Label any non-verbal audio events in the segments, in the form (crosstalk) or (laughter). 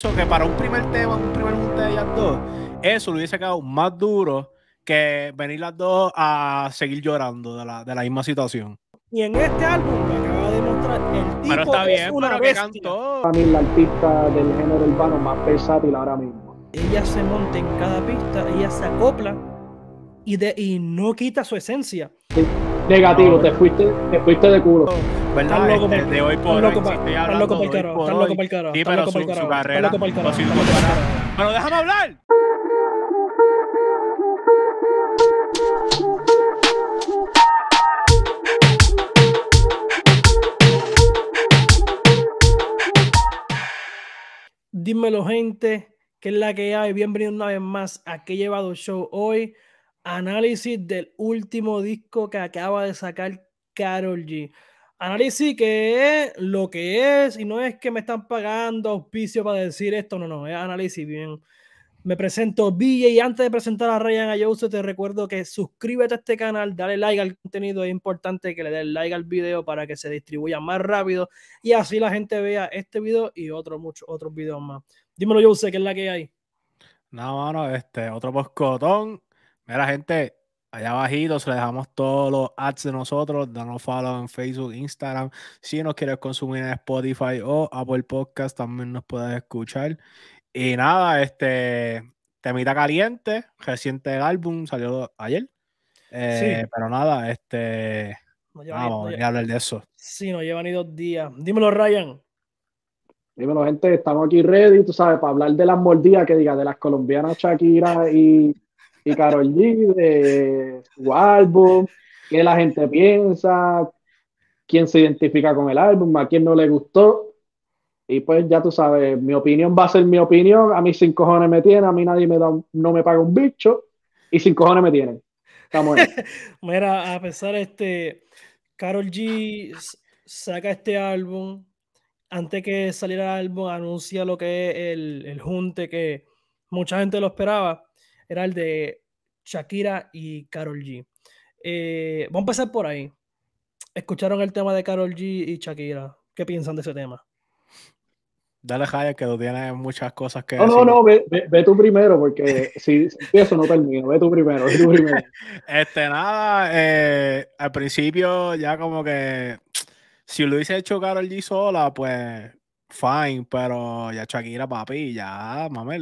que para un primer tema, un primer junte de ellas dos, eso le hubiese quedado más duro que venir las dos a seguir llorando de la, misma situación. Y en este álbum me acaba de demostrar el tipo pero es una pero que cantó. la artista del género urbano más versátil ahora mismo. Ella se monta en cada pista, ella se acopla y, no quita su esencia. Negativo, te fuiste, te fuiste de culo. ¿Verdad? Pues loco, este, hoy por hoy, por para el carajo, estás loco para el carajo. Sí, pero su, caro, carrera. el Pero déjame hablar. Dímelo, gente, ¿Qué es la que hay. Bienvenido una vez más a Que Llevado Show hoy análisis del último disco que acaba de sacar Carol G. Análisis que es lo que es y no es que me están pagando auspicio para decir esto, no, no, es análisis bien. Me presento BJ y antes de presentar a Ryan a Ayuso te recuerdo que suscríbete a este canal, dale like al contenido, es importante que le des like al video para que se distribuya más rápido y así la gente vea este video y otros muchos otros videos más. Dímelo Youssef, que es la que hay. Nada, no, mano, este, otro poscotón, Mira, gente, allá abajito se le dejamos todos los ads de nosotros. Danos follow en Facebook, Instagram. Si nos quieres consumir en Spotify o Apple Podcast, también nos puedes escuchar. Y nada, este temita caliente, reciente el álbum, salió ayer. Eh, pero nada, este. vamos a hablar de eso. Sí, no lleva ni dos días. Dímelo, Ryan. Dímelo, gente, estamos aquí ready, tú sabes, para hablar de las mordidas que diga, de las colombianas Shakira y y Carol G de su álbum, qué la gente piensa, quién se identifica con el álbum, a quién no le gustó. Y pues ya tú sabes, mi opinión va a ser mi opinión, a mí sin cojones me tienen, a mí nadie me da, no me paga un bicho y sin cojones me tienen. (laughs) Mira, a pesar este, Carol G saca este álbum, antes que saliera el álbum anuncia lo que es el junte que mucha gente lo esperaba era el de Shakira y Carol G. Eh, vamos a empezar por ahí. ¿Escucharon el tema de Carol G y Shakira? ¿Qué piensan de ese tema? Dale, Jaya, que tú tienes muchas cosas que. No, no, no, ve, ve, tú primero, porque si, si (laughs) no termino. Ve tú primero, ve tú primero. (laughs) Este, nada, eh, al principio ya como que. Si lo hubiese hecho Carol G sola, pues fine, pero ya Shakira, papi, ya, mames,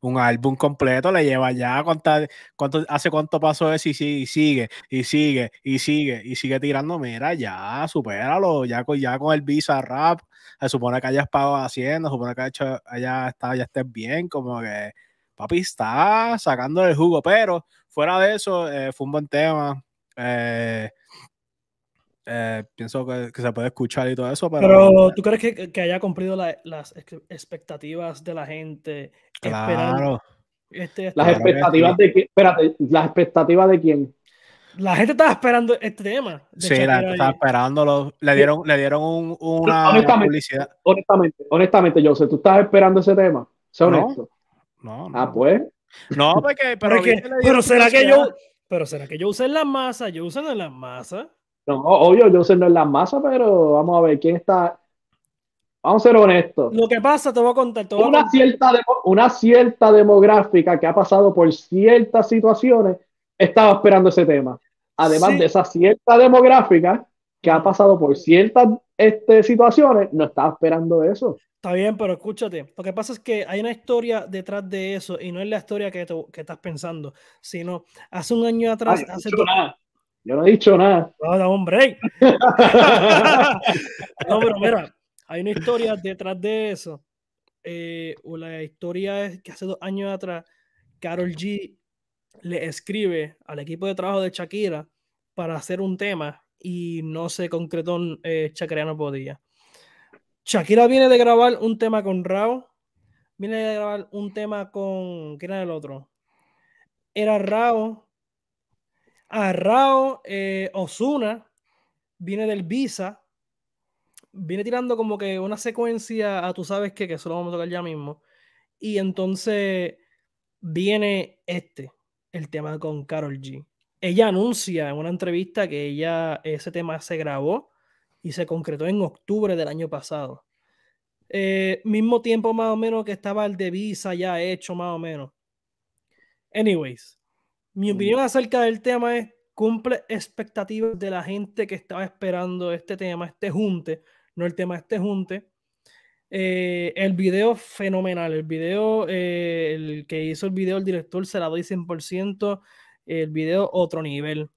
un álbum completo le lleva ya cuánta, cuánto, hace cuánto pasó eso y sigue, y sigue, y sigue, y sigue, y sigue tirando, mira, ya, supéralo, ya con, ya con el Visa Rap, se supone que hayas pagado haciendo, se supone que hecho, haya estado, ya estés bien, como que, papi, está sacando el jugo, pero fuera de eso, eh, fue un buen tema, eh, eh, pienso que, se puede escuchar y todo eso. Pero, ¿tú crees que, haya cumplido las expectativas de la gente? Claro. Este, este las expectativas de quién, espérate, las expectativas de quién. La gente estaba esperando este tema. Sí, la gente estaba esperándolo. Le dieron, le dieron una, honestamente, publicidad. Honestamente, honestamente, sé ¿tú estás esperando ese tema? honesto. No, Ah, pues. No, pero, será que yo, pero será que yo usé la masa, yo usé en la masa. No, obvio, Johnson no es la masa, pero vamos a ver quién está. Vamos a ser honestos. Lo que pasa, te voy a contar. una, Cierta una cierta demográfica que ha pasado por ciertas situaciones estaba esperando ese tema. Además de esa cierta demográfica que ha pasado por ciertas este, situaciones, no estaba esperando eso. Está bien, pero escúchate. Lo que pasa es que hay una historia detrás de eso y no es la historia que, tú que estás pensando, sino hace un año atrás. Yo no he dicho nada. Ah, no, hombre. (laughs) no, pero mira, hay una historia detrás de eso. Eh, o la historia es que hace dos años atrás, Carol G le escribe al equipo de trabajo de Shakira para hacer un tema y no se concretó, eh, Shakira no podía. Shakira viene de grabar un tema con Rao, viene de grabar un tema con, ¿quién era el otro? Era Rao Arrao eh, Osuna viene del Visa. Viene tirando como que una secuencia a tú sabes qué, que eso lo vamos a tocar ya mismo. Y entonces viene este, el tema con Carol G. Ella anuncia en una entrevista que ella ese tema se grabó y se concretó en octubre del año pasado. Eh, mismo tiempo más o menos que estaba el de Visa ya hecho más o menos. Anyways, mi opinión acerca del tema es, cumple expectativas de la gente que estaba esperando este tema, este junte, no el tema, este junte. Eh, el video fenomenal, el video, eh, el que hizo el video, el director, se la doy 100%, el video otro nivel.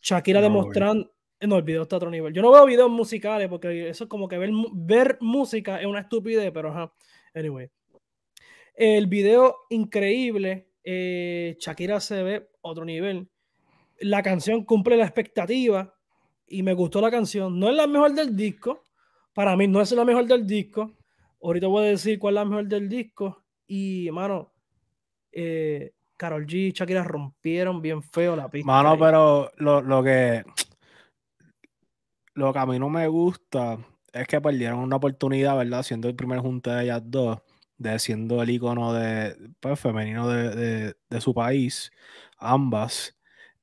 Shakira demostrando, no, el video está otro nivel. Yo no veo videos musicales porque eso es como que ver, ver música es una estupidez, pero ajá. Anyway. El video increíble. Eh, Shakira se ve otro nivel. La canción cumple la expectativa y me gustó la canción. No es la mejor del disco, para mí no es la mejor del disco. Ahorita voy a decir cuál es la mejor del disco. Y, mano, Carol eh, G y Shakira rompieron bien feo la pista. Mano, pero lo, que. Lo que a mí no me gusta es que perdieron una oportunidad, ¿verdad? Siendo el primer junte de ellas dos, de siendo el icono de, pues, femenino de su país ambas,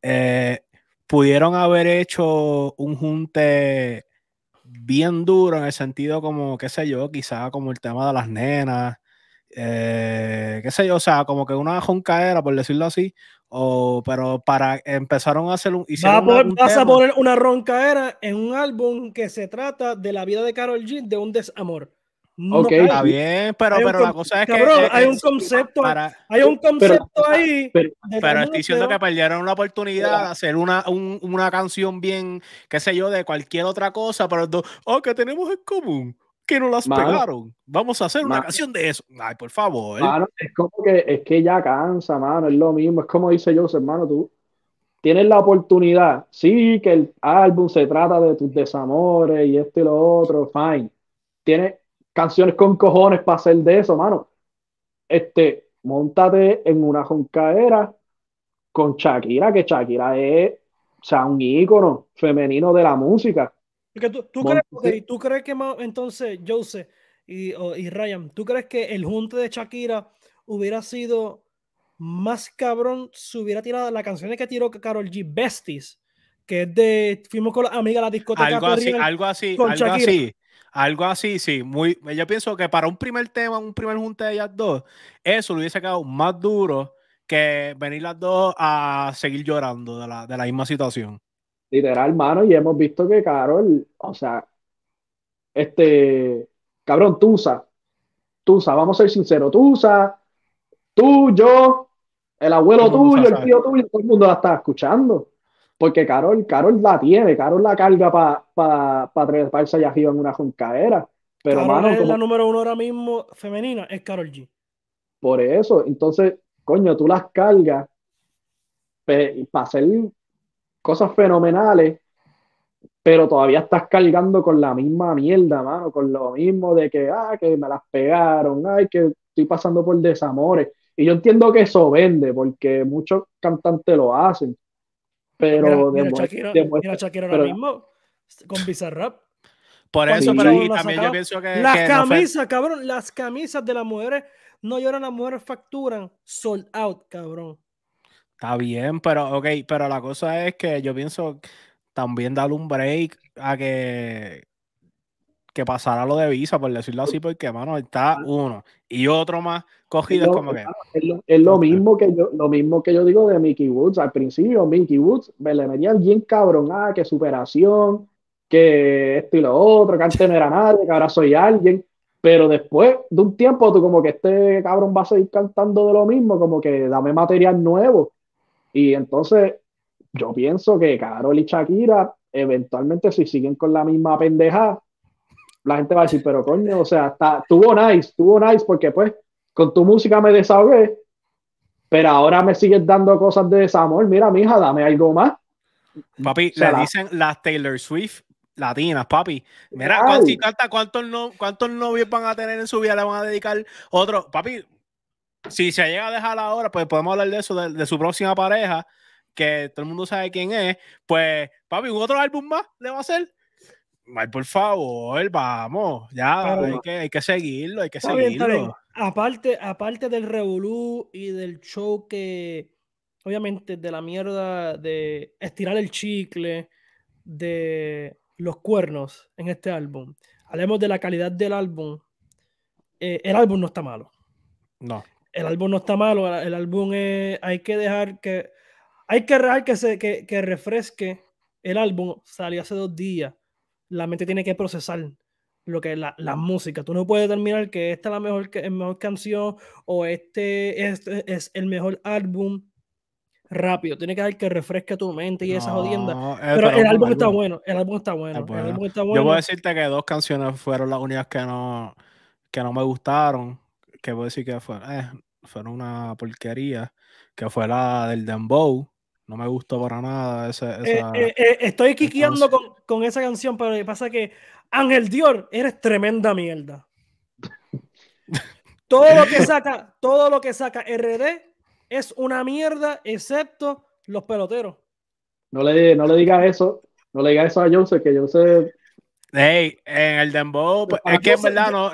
eh, pudieron haber hecho un junte bien duro en el sentido como, qué sé yo, quizá como el tema de las nenas, eh, qué sé yo, o sea, como que una era por decirlo así, o, pero para empezaron a hacer un... Vas a, poner, una roncaera en un álbum que se trata de la vida de Carol Jean de un desamor. Está bien, pero, pero la cosa es que. hay un concepto, hay un concepto ahí. Pero, estoy diciendo que perdieron una oportunidad de hacer una, canción bien, qué sé yo, de cualquier otra cosa, pero ah, que tenemos en común, que no las pegaron. Vamos a hacer una canción de eso. Ay, por favor. es como que es que ya cansa, mano, es lo mismo, es como dice Joseph, hermano, tú tienes la oportunidad, sí, que el álbum se trata de tus desamores y esto y lo otro, fine. Tienes canciones con cojones para hacer de eso, mano. Este, montate en una joncaera con Shakira, que Shakira es, o sea, un ícono femenino de la música. tú, crees, que entonces, Jose y, y Ryan, ¿tú crees que el junte de Shakira hubiera sido más cabrón si hubiera tirado las canciones que tiró Carol G. Besties, que es de fuimos con la amiga a la discoteca. Algo así, algo así. Algo así, sí. Muy, yo pienso que para un primer tema, un primer junte de ellas dos, eso lo hubiese quedado más duro que venir las dos a seguir llorando de la, misma situación. Literal, hermano, y hemos visto que Carol, o sea, este, cabrón, Tusa, Tusa, vamos a ser sinceros, Tusa, tú, yo, el abuelo tuyo, el tío tuyo, todo el mundo la está escuchando. Porque Carol, Carol la tiene, Carol la carga para pa, pa treparse allá arriba en una juncaera. Pero Carol mano, es la número uno ahora mismo femenina, es Carol G. Por eso, entonces, coño, tú las cargas pues, para hacer cosas fenomenales, pero todavía estás cargando con la misma mierda, mano, con lo mismo de que, ah, que me las pegaron, ay, que estoy pasando por desamores. Y yo entiendo que eso vende, porque muchos cantantes lo hacen, pero de mira ahora mismo con Bizarrap. Por eso, pero ahí también yo pienso que. Las camisas, cabrón, las camisas de las mujeres no lloran, las mujeres facturan sold out, cabrón. Está bien, pero ok, pero la cosa es que yo pienso también darle un break a que que pasara lo de Visa, por decirlo así, porque, mano, está ah. uno y otro más cogido. Es, como que... es, lo, mismo que yo, lo mismo que yo digo de Mickey Woods. Al principio, Mickey Woods me le venía bien cabrón, ah, que superación, que esto y lo otro, que antes no era nadie, que ahora soy alguien. Pero después de un tiempo, tú como que este cabrón va a seguir cantando de lo mismo, como que dame material nuevo. Y entonces yo pienso que Carol y Shakira, eventualmente, si siguen con la misma pendejada la gente va a decir, pero coño, o sea, está, tuvo nice, tuvo nice porque pues con tu música me desahogué, pero ahora me sigues dando cosas de desamor. Mira, mi hija dame algo más. Papi, le dicen las Taylor Swift latinas, papi. Mira, cuántos, cuántos, no, cuántos novios van a tener en su vida, le van a dedicar otro. Papi, si se llega a dejar ahora, pues podemos hablar de eso, de, su próxima pareja, que todo el mundo sabe quién es. Pues, papi, ¿un otro álbum más le va a hacer? por favor, vamos, ya, hay, que, seguirlo, hay que seguirlo. aparte, aparte del revolú y del show que, obviamente, de la mierda de estirar el chicle, de los cuernos en este álbum, hablemos de la calidad del álbum. Eh, el álbum no está malo. No. El álbum no está malo, el, álbum es, hay que dejar que, hay que dejar que se que refresque el álbum, salió hace dos días la mente tiene que procesar lo que es la, música. Tú no puedes determinar que esta es la mejor, mejor canción o este, es el mejor álbum rápido. Tiene que dar que refresque tu mente y esa Pero, el, álbum, está bueno. El álbum está bueno. El álbum Yo puedo decirte que dos canciones fueron las únicas que no, que no me gustaron. Que puedo decir que fueron eh, fueron una porquería. Que fue la del Dembow no me gustó para nada eh, eh, eh, estoy quiqueando con, esa canción, pero que pasa que Ángel Dior, eres tremenda mierda. (laughs) todo lo que saca, todo lo que saca RD es una mierda, excepto los peloteros. No le, no le digas eso, no le digas eso a Joseph, que sé. Hey, en el Dembow, pues, es que en verdad no,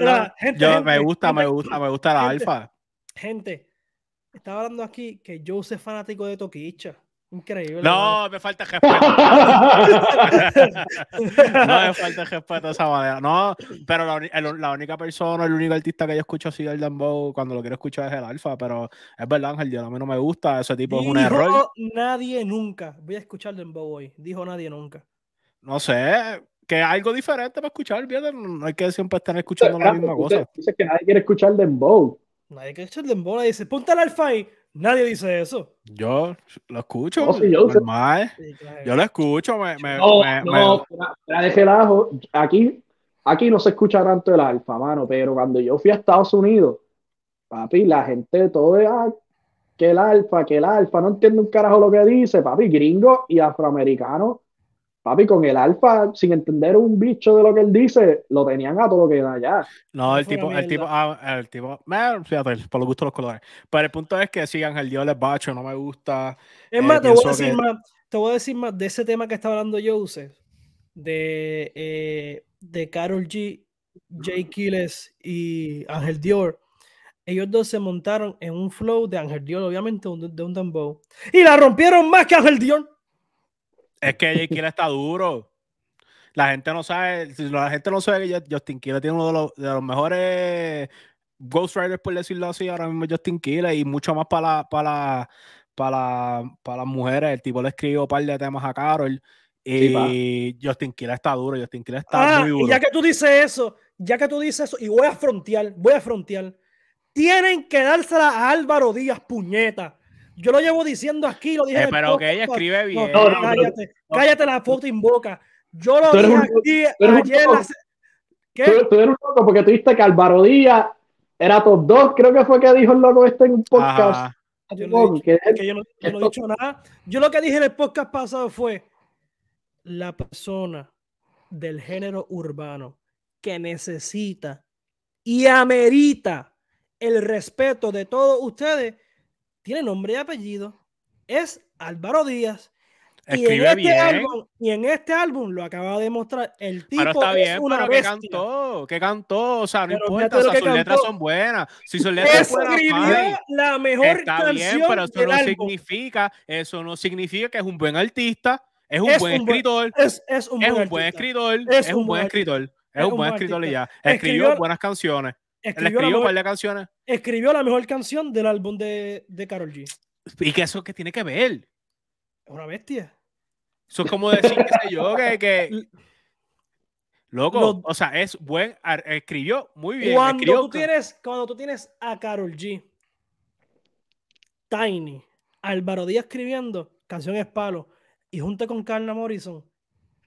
me gusta, me gusta, me gusta la alfa. Gente, estaba hablando aquí que yo es fanático de Toquicha. Increíble. No, me falta respeto. (laughs) no, me falta respeto esa manera. No, pero la, única persona, el único artista que yo escucho así el Dembow cuando lo quiero escuchar es el Alfa, pero es verdad, Ángel, yo a mí no me gusta, ese tipo es un error. nadie nunca. Voy a escuchar Dembow hoy. Dijo nadie nunca. No sé, que algo diferente para escuchar, no hay que siempre estar escuchando la misma cosa. Dice que nadie quiere escuchar Dembow. Nadie quiere escuchar Dembow, dice, ponte el Alfa ahí. Nadie dice eso. Yo lo escucho. yo, lo escucho. Me, no, me, Aquí, aquí no se escucha tanto el alfa, mano, pero cuando yo fui a Estados Unidos, papi, la gente todo ah, que el alfa, que el alfa, no entiendo un carajo lo que dice, papi, gringo y afroamericano Papi, con el alfa, sin entender un bicho de lo que él dice, lo tenían a todo lo que era allá. No, ah, el tipo, el tipo, el tipo, por lo gusto los colores. Pero el punto es que si Ángel Dior es bacho, no me gusta. Es eh, más, te voy, a decir más, te voy a decir más de ese tema que estaba hablando yo de, eh, de Carol G, Jake Kiles y Ángel Dior. Ellos dos se montaron en un flow de Ángel Dior, obviamente, de un dembow. Y la rompieron más que Ángel Dior. Es que Justin está duro. La gente no sabe, la gente no sabe que Justin Killer tiene uno de los, mejores Ghost Riders, por decirlo así, ahora mismo Justin Killer y mucho más para, para, para, las mujeres. El tipo le escribió un par de temas a Carol. Y Justin Killer está duro, Justin Killer está ah, muy duro. Y ya que tú dices eso, ya que tú dices eso, y voy a frontear, voy a frontear. Tienen que dársela a Álvaro Díaz, puñeta. Yo lo llevo diciendo aquí, lo dije. Eh, pero que ella escribe bien. cállate, cállate la en boca. Yo lo dije aquí ayer. Tú, eres un loco porque tú viste que Alvaro Díaz era top 2, creo que fue que dijo el loco este en un podcast. yo no he dicho nada. Yo lo que dije en el podcast pasado fue la persona del género urbano que necesita y amerita el respeto de todos ustedes tiene nombre y apellido, es Álvaro Díaz. y en, este Álbum, y en este álbum lo acaba de mostrar el tipo. Pero está bien, es que cantó, que cantó, o sea, no importa, sus letras son buenas. Si Escribió la mejor canción bien, pero eso no significa, eso no significa que es un buen artista, es un, buen, escritor, es, un, buen, escritor, es, un buen escritor, es un buen escritor, y ya. Escribió buenas canciones escribió, la mejor, ah. escribió la mejor canción del álbum de, de Carol G. ¿Y qué eso que tiene que ver? Es Una bestia. Eso es como decir, qué sé yo, (laughs) que, Loco, o sea, es buen, escribió muy bien. Cuando, tú, tienes, cuando tú tienes a Carol G, Tiny, Álvaro Díaz escribiendo, canción es palo, y junto con Carla Morrison,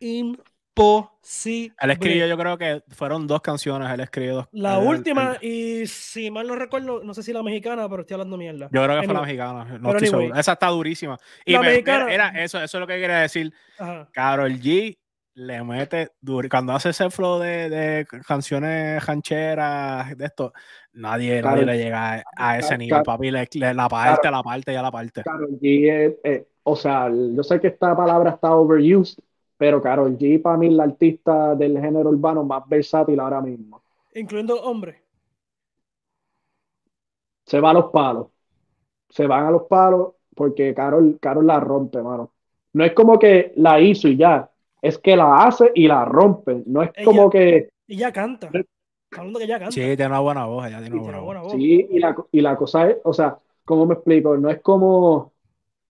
in posible. Él escribió, yo creo que fueron dos canciones, él escribió La última, y si mal no recuerdo, no sé si la mexicana, pero estoy hablando mierda. Yo creo que fue la mexicana, no Esa está durísima. Y Era, eso, eso es lo que quería decir. Carol G le mete duro. Cuando hace ese flow de, de canciones rancheras, de esto, nadie, nadie le llega a, ese nivel, papi. la parte, la parte y a la parte. Carol G, eh, o sea, yo sé que esta palabra está overused, pero Carol G para mí es la artista del género urbano más versátil ahora mismo. Incluyendo hombre. Se va a los palos. Se van a los palos porque Carol, la rompe, mano. No es como que la hizo y ya. Es que la hace y la rompe. No es como que. ya canta. que ya canta. Sí, tiene una buena voz. tiene Sí, y la, y la cosa es, o sea, ¿cómo me explico? No es como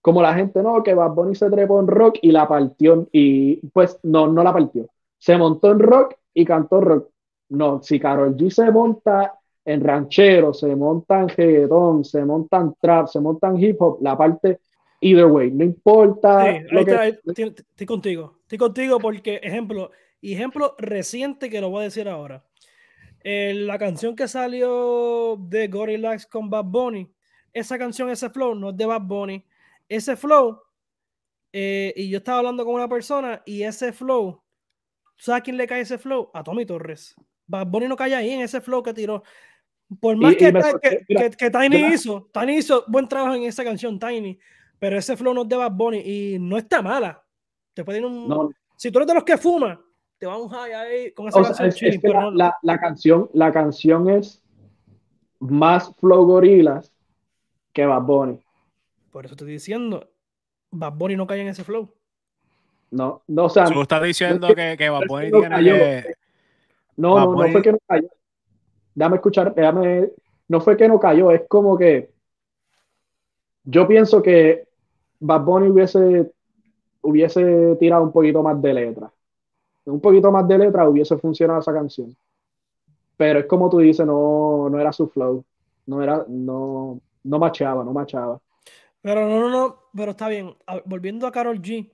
como la gente, no, que Bad Bunny se trepó en rock y la partió, y pues no, no la partió. Se montó en rock y cantó rock. No, si Carol G se monta en ranchero, se monta en se monta en trap, se monta en hip hop, la parte either way, no importa. estoy contigo, estoy contigo porque, ejemplo, ejemplo reciente que lo voy a decir ahora. la canción que salió de Gorillax con Bad Bunny, esa canción, ese flow no es de Bad Bunny, ese flow, eh, y yo estaba hablando con una persona y ese flow, ¿sabes quién le cae ese flow? A Tommy Torres. Bad Bunny no cae ahí en ese flow que tiró. Por más eh, que, Tiny hizo, Tiny hizo buen trabajo en esa canción, Tiny, pero ese flow no es de Bad Bunny y no está mala. Te Si tú eres de los que fuma, te va un high ahí con esa canción. la, canción, la canción es más flow gorilas que Bad Bunny. Por eso estoy diciendo, Bad Bunny no cae en ese flow. No, no, o sea. Tú estás diciendo que, Bad Bunny no tiene No, no, fue que no cayó. Déjame escuchar, déjame. No fue que no cayó, es como que. Yo pienso que Bad Bunny hubiese, hubiese tirado un poquito más de letra. Un poquito más de letra hubiese funcionado esa canción. Pero es como tú dices, no, no era su flow. No era, no, no machaba, no machaba. Pero no, no, no, pero está bien. Volviendo a Carol G,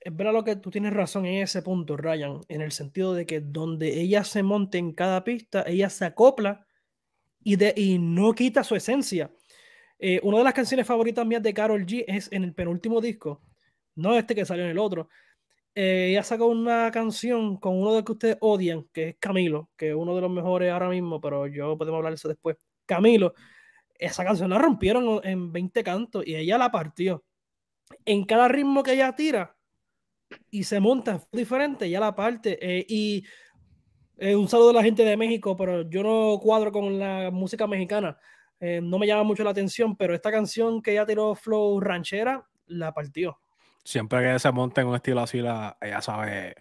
es verdad lo que tú tienes razón en ese punto, Ryan, en el sentido de que donde ella se monte en cada pista, ella se acopla y, de, y no quita su esencia. Eh, una de las canciones favoritas mías de Carol G es en el penúltimo disco, no este que salió en el otro. Eh, ella sacó una canción con uno de los que ustedes odian, que es Camilo, que es uno de los mejores ahora mismo, pero yo podemos hablar de eso después. Camilo esa canción la rompieron en 20 cantos y ella la partió. En cada ritmo que ella tira y se monta diferente, ella la parte. Eh, y eh, un saludo a la gente de México, pero yo no cuadro con la música mexicana. Eh, no me llama mucho la atención, pero esta canción que ella tiró Flow Ranchera, la partió. Siempre que se monta en un estilo así, la, ella sabe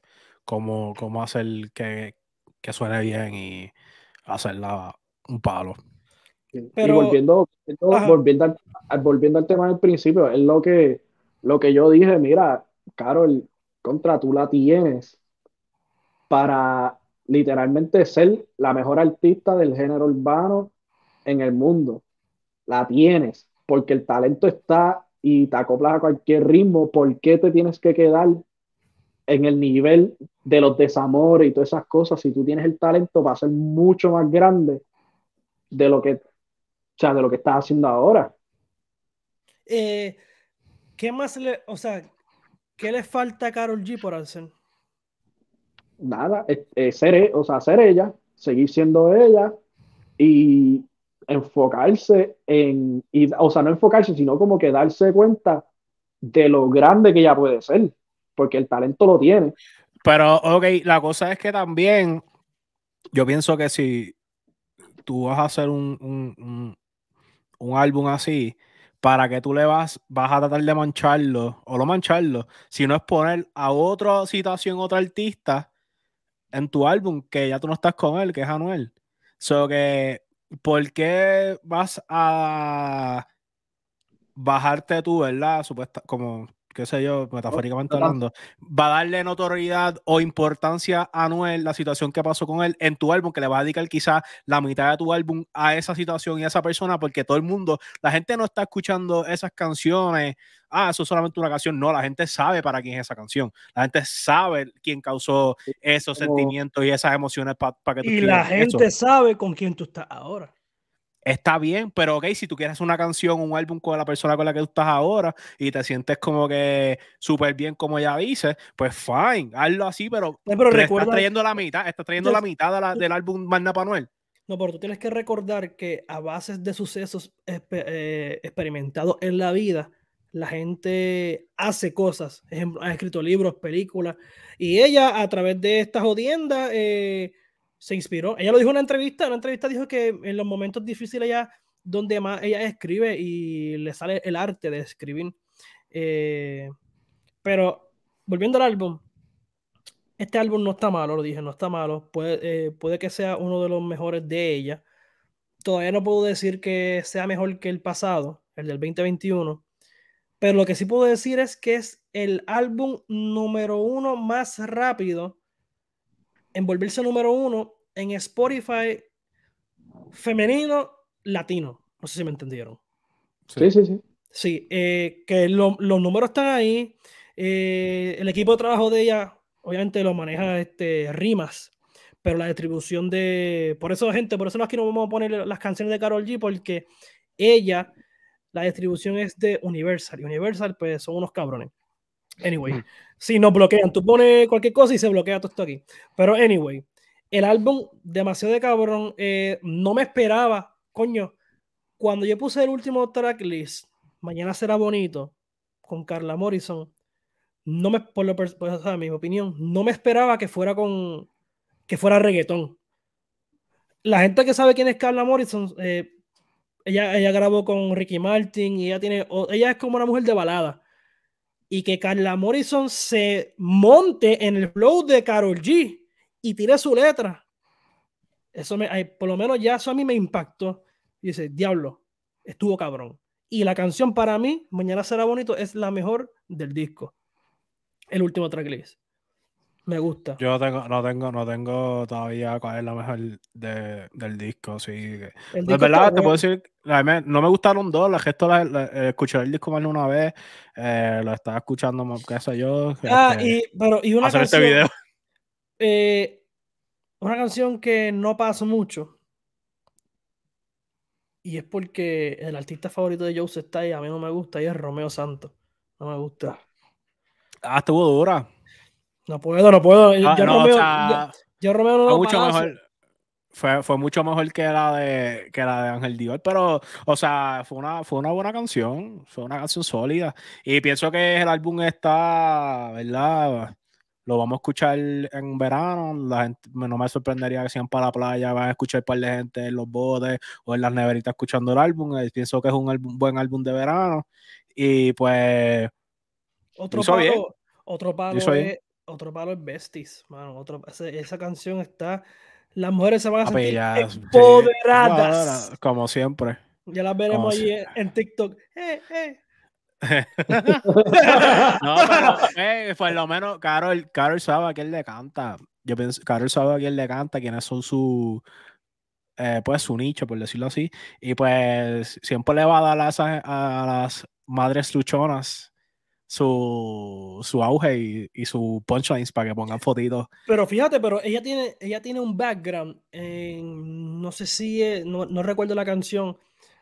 cómo, cómo hacer que, que suene bien y hacerla un palo y volviendo, al, volviendo, al, tema del principio, es lo que, lo que yo dije, mira, Carol, contra tú la tienes para literalmente ser la mejor artista del género urbano en el mundo. La tienes, porque el talento está y te acoplas a cualquier ritmo. ¿Por qué te tienes que quedar en el nivel de los desamores y todas esas cosas si tú tienes el talento va a ser mucho más grande de lo que o sea, de lo que estás haciendo ahora. Eh, ¿Qué más le, o sea, qué le falta a Carol G por hacer? Nada, ser, e, o sea, ser ella, seguir siendo ella y enfocarse en, o sea, no enfocarse, sino como que darse cuenta de lo grande que ella puede ser, porque el talento lo tiene. Pero, ok, la cosa es que también yo pienso que si tú vas a hacer un un álbum así, ¿para que tú le vas, vas a tratar de mancharlo o lo mancharlo? Si no es poner a otra citación, otro artista en tu álbum que ya tú no estás con él, que es Anuel. So que, ¿por qué vas a bajarte tú, verdad? Supuesta, como qué sé yo, metafóricamente hablando, va a darle notoriedad o importancia a Noel la situación que pasó con él en tu álbum, que le va a dedicar quizás la mitad de tu álbum a esa situación y a esa persona, porque todo el mundo, la gente no está escuchando esas canciones, ah, eso es solamente una canción, no, la gente sabe para quién es esa canción, la gente sabe quién causó esos sentimientos y esas emociones para que tú Y la gente sabe con quién tú estás ahora está bien, pero ok, si tú quieres una canción, un álbum con la persona con la que tú estás ahora y te sientes como que súper bien, como ella dice, pues fine, hazlo así, pero, estás trayendo la mitad, estás trayendo la mitad del álbum Magna Panuel. No, pero tú tienes que recordar que a base de sucesos eh, experimentados en la vida, la gente hace cosas, ha escrito libros, películas, y ella a través de estas odiendas... Eh, se inspiró. Ella lo dijo en una entrevista, en una entrevista dijo que en los momentos difíciles ella, donde más ella escribe y le sale el arte de escribir. Eh, pero volviendo al álbum, este álbum no está malo, lo dije, no está malo. Puede, eh, puede que sea uno de los mejores de ella. Todavía no puedo decir que sea mejor que el pasado, el del 2021. Pero lo que sí puedo decir es que es el álbum número uno más rápido envolverse número uno en Spotify femenino latino. No sé si me entendieron. Sí, sí, sí. Sí, eh, que los números están ahí. Eh, el equipo de trabajo de ella, obviamente, lo maneja este, Rimas, pero la distribución de. Por eso, gente, por eso no aquí no vamos a poner las canciones de Carol G, porque ella, la distribución es de Universal. Y Universal, pues son unos cabrones. Anyway, mm. si nos bloquean, tú pones cualquier cosa y se bloquea todo esto aquí. Pero anyway, el álbum demasiado de cabrón, eh, no me esperaba, coño. Cuando yo puse el último tracklist, Mañana será bonito, con Carla Morrison, no me, por lo o mi opinión, no me esperaba que fuera con, que fuera reggaetón. La gente que sabe quién es Carla Morrison, eh, ella, ella grabó con Ricky Martin y ella tiene, ella es como una mujer de balada y que Carla Morrison se monte en el flow de Carol G y tire su letra. Eso me, por lo menos ya eso a mí me impactó. dice, diablo, estuvo cabrón. Y la canción para mí, Mañana será bonito, es la mejor del disco. El último track me gusta. Yo no tengo, no tengo todavía cuál es la mejor del disco, sí. Pues, verdad, te puedo decir, no me gustaron dos, las la, eh, escuché el disco más de una vez, eh, lo estaba escuchando más que eso yo. Ah, este, y, una este canción, eh, una canción que no pasó mucho. Y es porque el artista favorito de Joe está y a mí no me gusta, y es Romeo Santos. No me gusta. Ah, estuvo dura. No puedo, no puedo. Yo, no, fue, mucho mejor que la de la de Ángel Dior, pero, o sea, fue una, fue una buena canción, fue una canción sólida. Y pienso que el álbum está, ¿verdad? Lo vamos a escuchar en verano. La no me sorprendería que sean para la playa, van a escuchar un par de gente en los bodes o en las neveritas escuchando el álbum. Eh, pienso que es un buen álbum de verano. Y pues. Otro otro otro palo es Besties, mano. Otro, esa canción está. Las mujeres se van a, sentir empoderadas. como siempre. Ya las veremos allí en, TikTok. Eh, eh. (laughs) no, (laughs) eh, por lo menos Carol, Carol sabe a él le canta. Yo pienso, Carol sabe que él le canta, quiénes son su eh, pues su nicho, por decirlo así. Y pues siempre le va a dar a las madres luchonas su, auge y, su punchlines para que pongan fotitos. Pero fíjate, pero ella tiene, ella tiene un background, no sé si, no, recuerdo la canción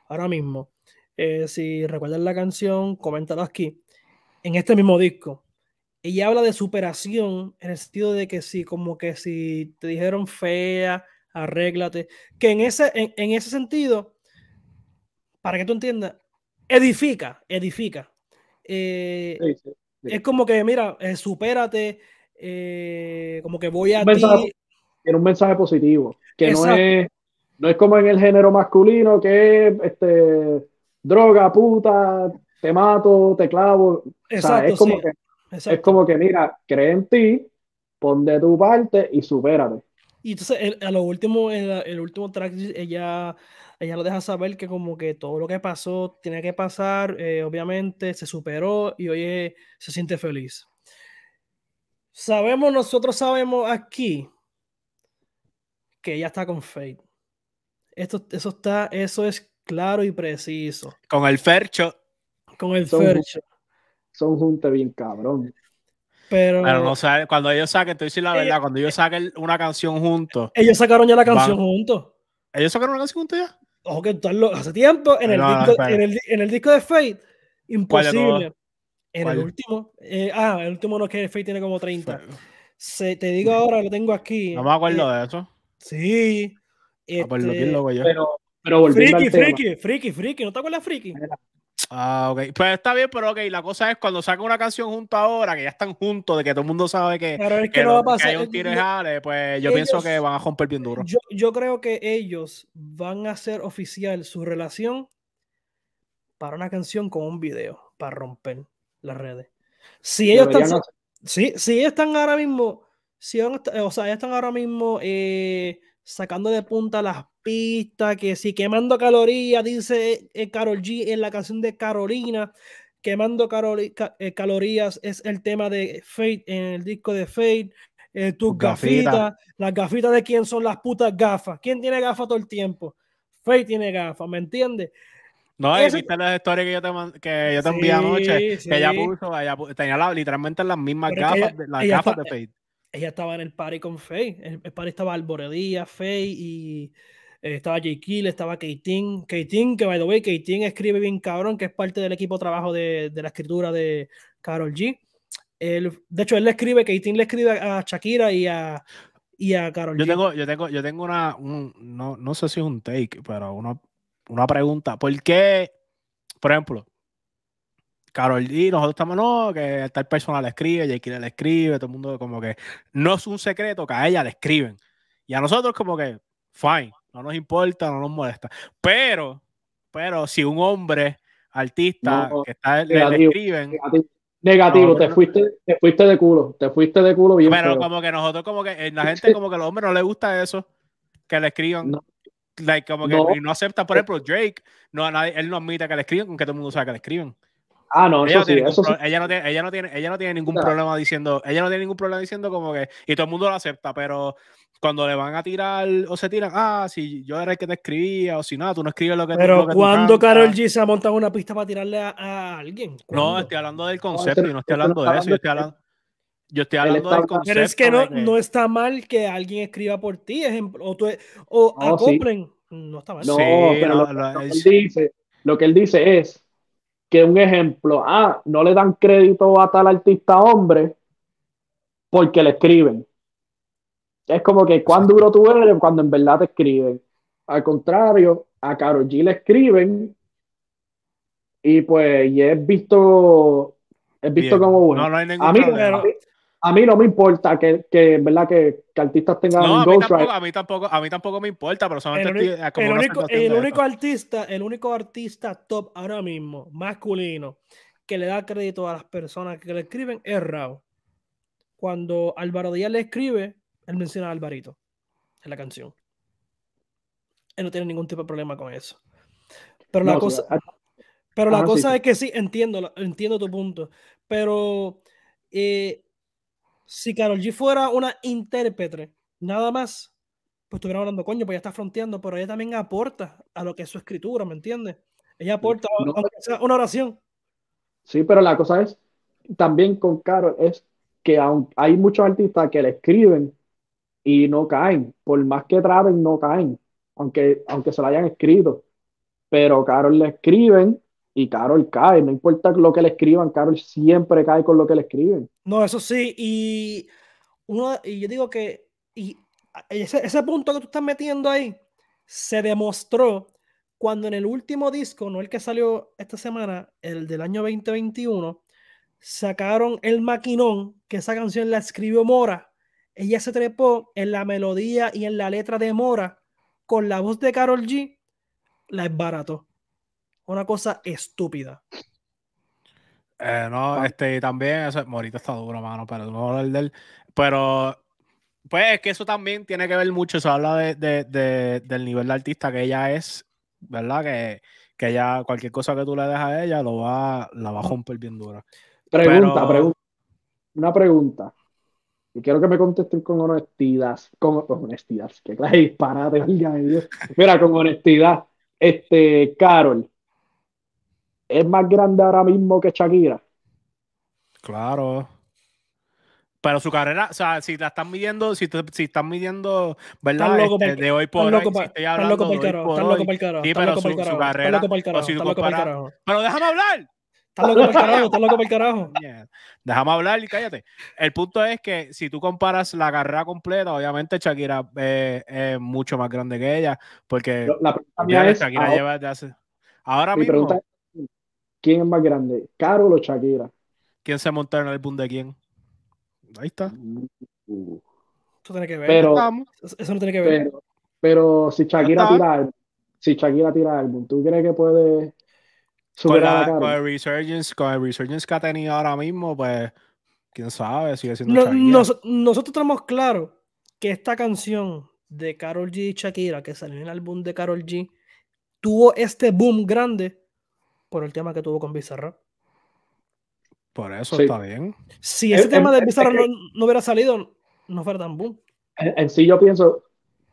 ahora mismo. Eh, si recuerdan la canción, coméntalo aquí. En este mismo disco, ella habla de superación en el sentido de que si, como que si te dijeron fea, arréglate. Que en ese, en ese sentido, para que tú entiendas, edifica, edifica. Eh, es como que, mira, eh, supérate, eh, como que voy a... ti tiene un mensaje positivo, que no es, no es como en el género masculino, que es este, droga, puta, te mato, te clavo. es, como que, mira, cree en ti, pon de tu parte y supérate. Y entonces, a lo último, el, el último track, ella ella lo deja saber que como que todo lo que pasó tiene que pasar, eh, obviamente se superó y oye, se siente feliz. Sabemos, nosotros sabemos aquí que ella está con Fate. Esto, eso, está, eso es claro y preciso. Con el Fercho. Con el Fercho. Son juntos bien cabrón. Pero, no cuando ellos saquen, te voy la verdad, cuando ellos eh, saquen una canción juntos. Ellos sacaron ya la canción juntos. ¿Ellos sacaron una canción juntos ya? Ojo que lo, hace tiempo en el, disco, en, el, en el, disco, de Fate, imposible. En el último, eh, ah, el último no es que Fate tiene como 30. te digo ahora, lo tengo aquí. No me acuerdo eh, de eso. Sí. Ah, pues este, pues pero, pero volviendo friki, al friki, friki, friki, ¿no te acuerdas friki? Ah, ok. Pues está bien, pero ok, la cosa es cuando sacan una canción junto ahora, que ya están juntos, de que todo el mundo sabe que, que, hay un tiro jale, pues yo pienso que van a romper bien duro. Yo, creo que ellos van a hacer oficial su relación para una canción con un video, para romper las redes. Si ellos están, están ahora mismo, si o sea, ellos están ahora mismo eh, sacando de punta las pista, que si quemando calorías, dice Carol eh, G en la canción de Carolina, quemando eh, calorías es el tema de Fate en el disco de Fate. Eh, tus gafitas, las gafitas de quién son las putas gafas. ¿Quién tiene gafas todo el tiempo? Faye tiene gafas, ¿me entiendes? No, y viste la historia que yo te, que yo te envié anoche, que ella puso, tenía literalmente las mismas gafas, las gafas de Fate. Ella estaba en el party con Faye, el, party estaba Alboredía, Faye y eh, estaba Jay Kill, estaba Keitín Keitín, que by the way, Keitín escribe bien cabrón, que es parte del equipo de trabajo de, la escritura de Carol G. de hecho, él le escribe, Keitín le escribe a Shakira y a, y a Carol yo G. Tengo, yo, tengo, una, no, no, sé si es un take, pero una, una pregunta. ¿Por qué, por ejemplo, Carol G, nosotros estamos, no, que tal persona le escribe, J.K. le escribe, todo el mundo como que no es un secreto que a ella le escriben. Y a nosotros como que, fine no nos importa, no nos molesta. Pero, pero si un hombre artista que está, negativo, le, escriben. Negativo, te, fuiste, te fuiste de culo, te fuiste de culo bien. Pero como que nosotros, como que eh, la gente, como que a los hombres no les gusta eso, que le escriban. como que no. no acepta, por ejemplo, Drake, no, él no admite que le escriban, aunque todo el mundo sabe que le escriben. Ah, no, eso, no sí, eso Ella no tiene, ella no tiene, ningún problema diciendo, ella no tiene ningún problema diciendo como que, y todo el mundo lo acepta, pero cuando le van a tirar o se tiran, ah, si yo era el que te escribía o si nada, tú no escribes lo que te te, Pero cuando Carol G se ha montado una pista para tirarle a, alguien. No, estoy hablando del concepto y no estoy hablando de eso, yo estoy hablando. del concepto. Pero es que no, no está mal que alguien escriba por ti, ejemplo, o, tú, o no, está mal. No, pero él dice, lo que él dice es que un ejemplo, ah, no le dan crédito a tal artista hombre porque le escriben. Es como que cuán duro tú eres cuando en verdad te escriben. Al contrario, a Karol G le escriben y pues y es visto, es visto como bueno. a mí, A mí, no me importa que, que verdad que, artistas tengan un a mí, tampoco, a mí tampoco me importa pero solamente el, único, artista el único artista top ahora mismo masculino que le da crédito a las personas que le escriben es Rao cuando Álvaro Díaz le escribe él menciona a Alvarito en la canción. Él no tiene ningún tipo de problema con eso. Pero la cosa, ah, pero la cosa es que sí, entiendo, entiendo tu punto. Pero eh, si Carol G fuera una intérprete, nada más, pues estuviera hablando, coño, pues ya está fronteando, pero ella también aporta a lo que es su escritura, ¿me entiendes? Ella aporta una oración. Sí, pero la cosa es, también con Carol, es que hay muchos artistas que le escriben y no caen. Por más que traben no caen, aunque, aunque se lo hayan escrito. Pero Carol le escriben y Carol cae. No importa lo que le escriban, Carol siempre cae con lo que le escriben. No, eso sí. Y, uno, y yo digo que y ese punto que tú estás metiendo ahí se demostró cuando en el último disco, no el que salió esta semana, el del año 2021, sacaron el maquinón, que esa canción la escribió Mora ella se trepó en la melodía y en la letra de Mora con la voz de Carol G, la es barato Una cosa estúpida. Eh, no, ah. este también, eso, Morita está duro, mano, pero no hablar Pero, pues es que eso también tiene que ver mucho, eso habla del nivel de artista que ella es, ¿verdad? Que, que ella, cualquier cosa que tú le dejas a ella, lo va, la va a romper bien dura. Pregunta, pregunta. Una pregunta. Y quiero que me contesten con honestidad, con, honestidad, que clase disparate, Mira, con honestidad, este, Carol, ¿es más grande ahora mismo que Shakira? Claro. Pero su carrera, o sea, si la están midiendo, si, están midiendo, ¿verdad? Loco este, de hoy por loco hoy, para, si estoy hablando loco el de hoy por el sí, pero loco su, Pero déjame hablar. Estás loco para el carajo, estás loco por el (laughs) carajo. Déjame hablar y cállate. El punto es que si tú comparas la carrera completa, obviamente Shakira eh, es mucho más grande que ella, porque la pregunta es, Shakira lleva ya hace. Ahora mi Pregunta es, ¿Quién es más grande, Caro o Shakira? ¿Quién se montó en el álbum de quién? Ahí está. Mm. eso tiene que ver. Pero, eso no tiene que ver. Pero, si Shakira tira, si Shakira tira álbum, ¿tú crees que puede con, el resurgence, que ha tenido ahora mismo, pues quién sabe, sigue siendo Nosotros tenemos claro que esta canción de Carol G y Shakira, que salió en el álbum de Carol G, tuvo este boom grande por el tema que tuvo con Bizarra Por eso está bien. Si ese tema de Bizarro no, hubiera salido, no fuera tan boom. En, sí yo pienso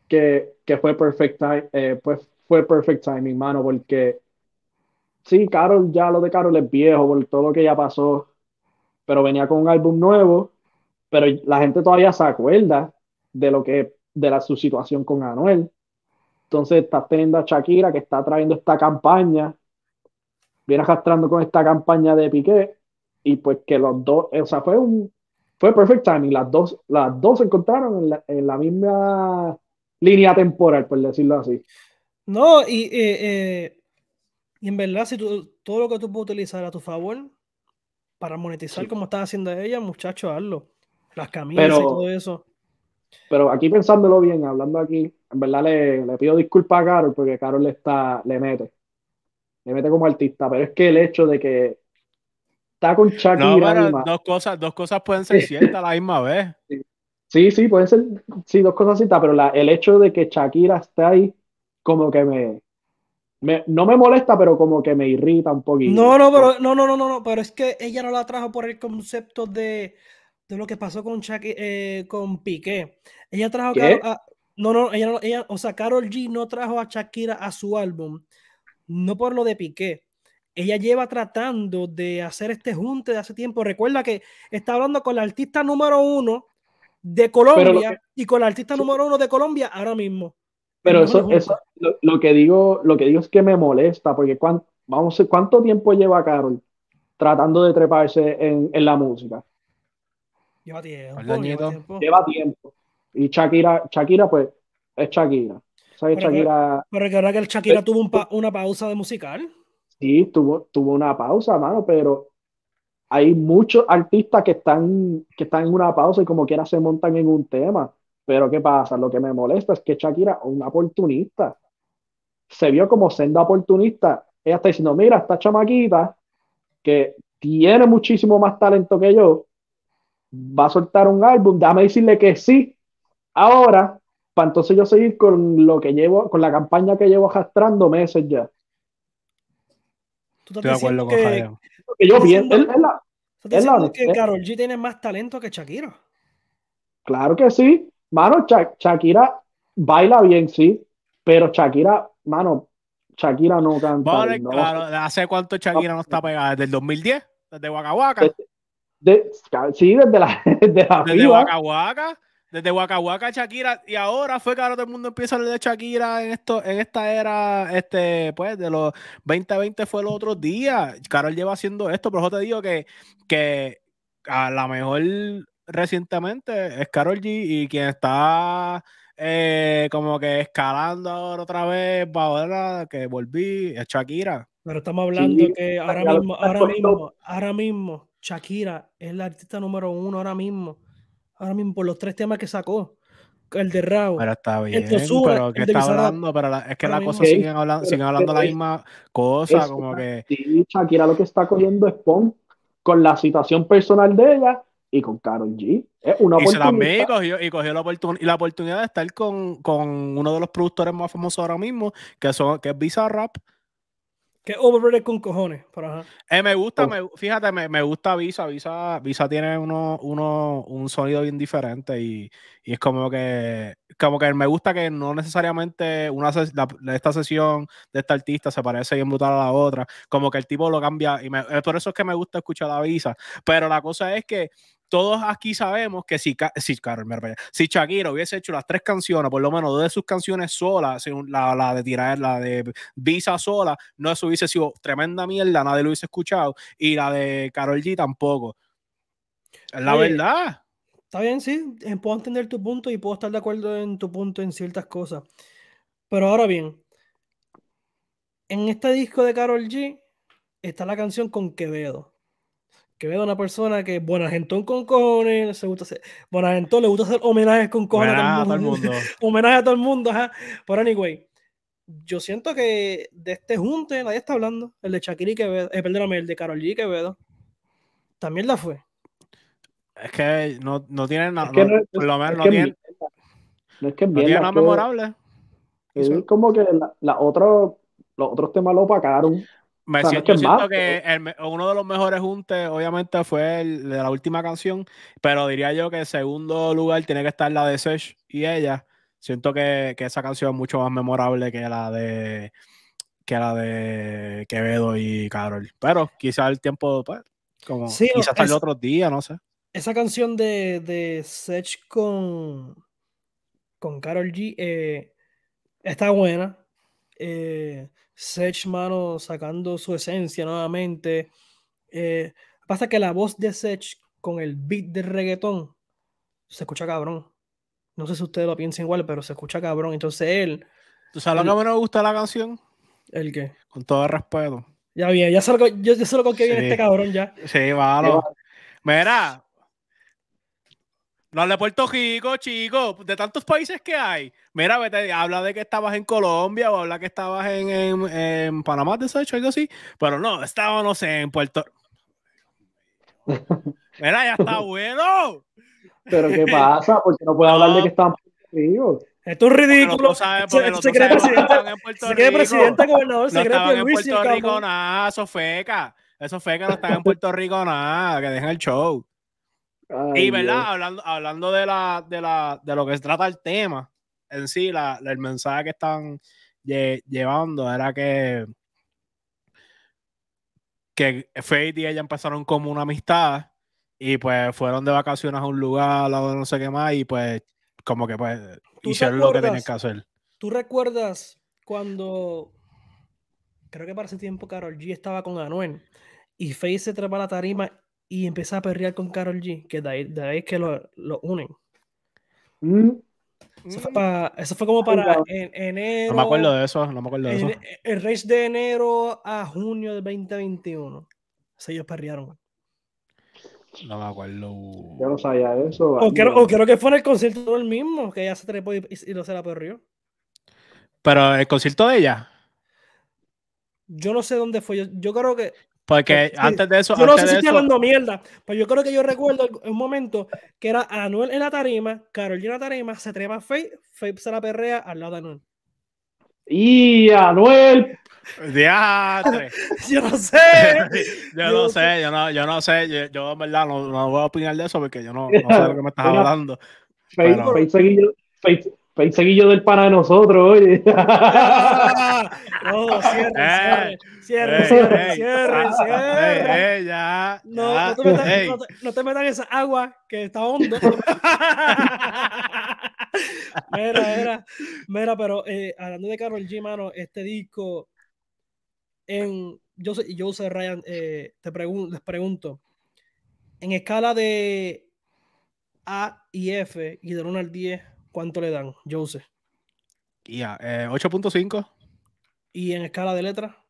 que, fue perfect eh, pues fue perfect timing, mano, porque sí, Carol, ya lo de Carol es viejo por todo lo que ya pasó, pero venía con un álbum nuevo, pero la gente todavía se acuerda de lo que de la, su situación con Anuel. Entonces estás teniendo a Shakira que está trayendo esta campaña, viene arrastrando con esta campaña de Piqué, y pues que los dos, o sea, fue un fue perfect timing, las dos, las dos se encontraron en la, misma línea temporal, por decirlo así. No, y eh, eh, y en verdad, si tú, todo lo que tú puedes utilizar a tu favor para monetizar como está haciendo ella, muchacho hazlo. Las camisas y todo eso. Pero aquí pensándolo bien, hablando aquí, en verdad le, pido disculpas a Carol porque Carol le, está, le mete. Le mete como artista, pero es que el hecho de que está con Shakira. dos, cosas, dos cosas pueden ser ciertas a la misma vez. (laughs) Sí. sí, pueden ser, sí, dos cosas ciertas, pero el hecho de que Shakira esté ahí, como que me, no me molesta, pero como que me irrita un poquito. No, no, pero, no, no, no, no, pero es que ella no la trajo por el concepto de, lo que pasó con, eh, con Piqué. Ella trajo a, no, no, ella, o sea, Carol G no trajo a Shakira a su álbum, no por lo de Piqué. Ella lleva tratando de hacer este junte de hace tiempo. Recuerda que está hablando con la artista número uno de Colombia y con la artista número uno de Colombia ahora mismo. Pero eso, lo, que digo, lo que digo es que me molesta, porque vamos ¿cuánto tiempo lleva Carol tratando de treparse en, la música? Lleva tiempo, lleva tiempo, Y Shakira, Shakira pues, es Shakira. pero, Shakira... Que, que el Shakira eh, tuvo una pausa de musical. Sí, tuvo, tuvo una pausa, mano, pero hay muchos artistas que están, que están en una pausa y como quiera se montan en un tema. Pero ¿qué pasa? Lo que me molesta es que Shakira, una oportunista, se vio como senda oportunista. Ella está diciendo, mira, esta chamaquita que tiene muchísimo más talento que yo, va a soltar un álbum, dame decirle que sí, ahora, para entonces yo seguir con lo que llevo, con la campaña que llevo arrastrando meses ya. Estoy de acuerdo con que, que yo pienso, que carol eh. G tiene más talento que Shakira. Claro que sí. Mano, Shakira baila bien, sí, pero Shakira, mano, Shakira no canta. Vale, Claro, ¿hace cuánto Shakira no está ah, pegada? ¿Desde el 2010? ¿Desde Waka Waka? sí, desde la (laughs) Desde, desde Waka Waka. Desde Waka Shakira. Y ahora fue que ahora todo el mundo empieza a hablar de Shakira en, esto, en esta era, este, pues, de los 2020 fue los otros días. Carol lleva haciendo esto, pero yo te digo que, que a lo mejor recientemente es Carol G y quien está eh, como que escalando ahora otra vez, ahora que volví, es Shakira. Pero estamos hablando que ahora mismo, ahora mismo, ahora mismo, Shakira es la artista número uno ahora mismo. Ahora mismo, por los tres temas que sacó. El de Rao. Pero está bien. pero que está hablando, pero la, es que la cosa siguen hablando, siguen hablando la misma cosa. como que. Shakira lo que está cogiendo es Pon con la situación personal de ella y con Karol G. una y oportunidad. la y y la, oportunidad de estar con, uno de los productores más famosos ahora mismo, que, son, que Rap Que es overrated con cojones. eh, me gusta, oh. fíjate, me, gusta Visa. Visa, Visa tiene uno, un sonido bien diferente y, es como que, como que me gusta que no necesariamente una esta sesión de este artista se parece bien brutal a la otra. Como que el tipo lo cambia y eh, por eso es que me gusta escuchar a Visa. Pero la cosa es que todos aquí sabemos que si, si, si Shakira hubiese hecho las tres canciones, por lo menos dos de sus canciones solas, la, la de tirar, la de Visa sola, no eso hubiese sido tremenda mierda, nadie lo hubiese escuchado, y la de Carol G tampoco. Es la verdad. Está bien, sí, eh, puedo entender tu punto y puedo estar de acuerdo en tu punto en ciertas cosas. Pero ahora bien, en este disco de Carol G está la canción con Quevedo que veo a una persona que Bonagentón con cojones, se gusta hacer, Bonagentón le gusta hacer homenajes con cojones a todo el mundo. (laughs) homenaje a todo el mundo, ajá. Pero anyway, yo siento que de este junte nadie está hablando. El de Shakira Quevedo, eh, perdóname, el de Carol G Quevedo. También la fue. Es que no, no tienen nada. por lo menos no es que bien, no memorable. Es como que la, otro, los otros temas lo opacaron. Me siento, que, eh. uno de los mejores juntes, obviamente, fue el de la última canción, pero diría yo que en segundo lugar tiene que estar la de Sech y ella. Siento que, esa canción es mucho más memorable que la de que la de Quevedo y Carol. Pero quizá el tiempo, pues, como sí, quizás hasta el otro día, no sé. Esa canción de, de Sech con, con Carol G eh, está buena. Eh, Sech, mano, sacando su esencia nuevamente. Eh, pasa que la voz de Sech con el beat de reggaetón se escucha cabrón. No sé si ustedes lo piensan igual, pero se escucha cabrón. Entonces él. ¿Tú sabes lo que menos me gusta la canción? ¿El qué? Con todo el respeto. Ya bien, ya sé yo, con qué viene este cabrón ya. Sí, malo. Eh, Mira, no habla de Puerto Rico, chico, de tantos países que hay. Mira, vete, habla de que estabas en Colombia o habla que estabas en, en, en Panamá, desecho, algo así. Pero no, no sé en Puerto. (laughs) Mira, ya está bueno. Pero ¿qué pasa? Porque no puede (laughs) hablar de que estaban en Puerto Rico. Esto es ridículo. Se cree presidente, gobernador, se cree en Puerto Rico nada, eso feca. Eso feca, no están en Puerto Rico nada, que dejen el show y, ¿verdad? Hablando, de, la, de, lo que se trata el tema en sí, el mensaje que están llevando era que, que Faith y ella empezaron como una amistad y pues fueron de vacaciones a un lugar, a no sé qué más, y pues como que pues hicieron lo que tenían que hacer. ¿Tú recuerdas cuando, creo que para ese tiempo Carol G estaba con Anuel y Faith se trepa la tarima y empezaba a perrear con Carol G, que de ahí, que lo, lo unen. Mm. Eso, fue eso fue, como para enero. No me acuerdo de eso, no me acuerdo de eso. El race de enero a junio de 2021. O sea, ellos perrearon. No me acuerdo. ya no sabía eso. O creo, que fue en el concierto del mismo, que ella se trepó y, no lo se la perrió. Pero el concierto de ella. Yo no sé dónde fue. yo creo que. Porque eh, antes de eso. Yo no sé si estoy hablando mierda, pero yo creo que yo recuerdo un momento que era Anuel en la tarima, Carolina en la tarima, se trema a Faith, se la perrea al lado de Anuel. Y Anuel. Diatre. yo no sé. yo, no sé, yo no, sé. Yo, en verdad no, voy a opinar de eso porque yo no, sé de lo que me estás hablando. Faith, pero... del pana de nosotros, oye. (laughs) ¡Ah! (laughs) No, cierren, cierren, cierren, cierren, ah, ya, no, te metas, no, te metas esa agua que está hondo. (laughs) (laughs) mira, mira, mira, pero eh, hablando de Carol G, mano, este disco en yo sé, yo Ryan, eh, te pregun les pregunto, en escala de A y F y de 1 al 10, ¿cuánto le dan, Joseph? Ya, eh, 8.5. ¿Y en escala de letra?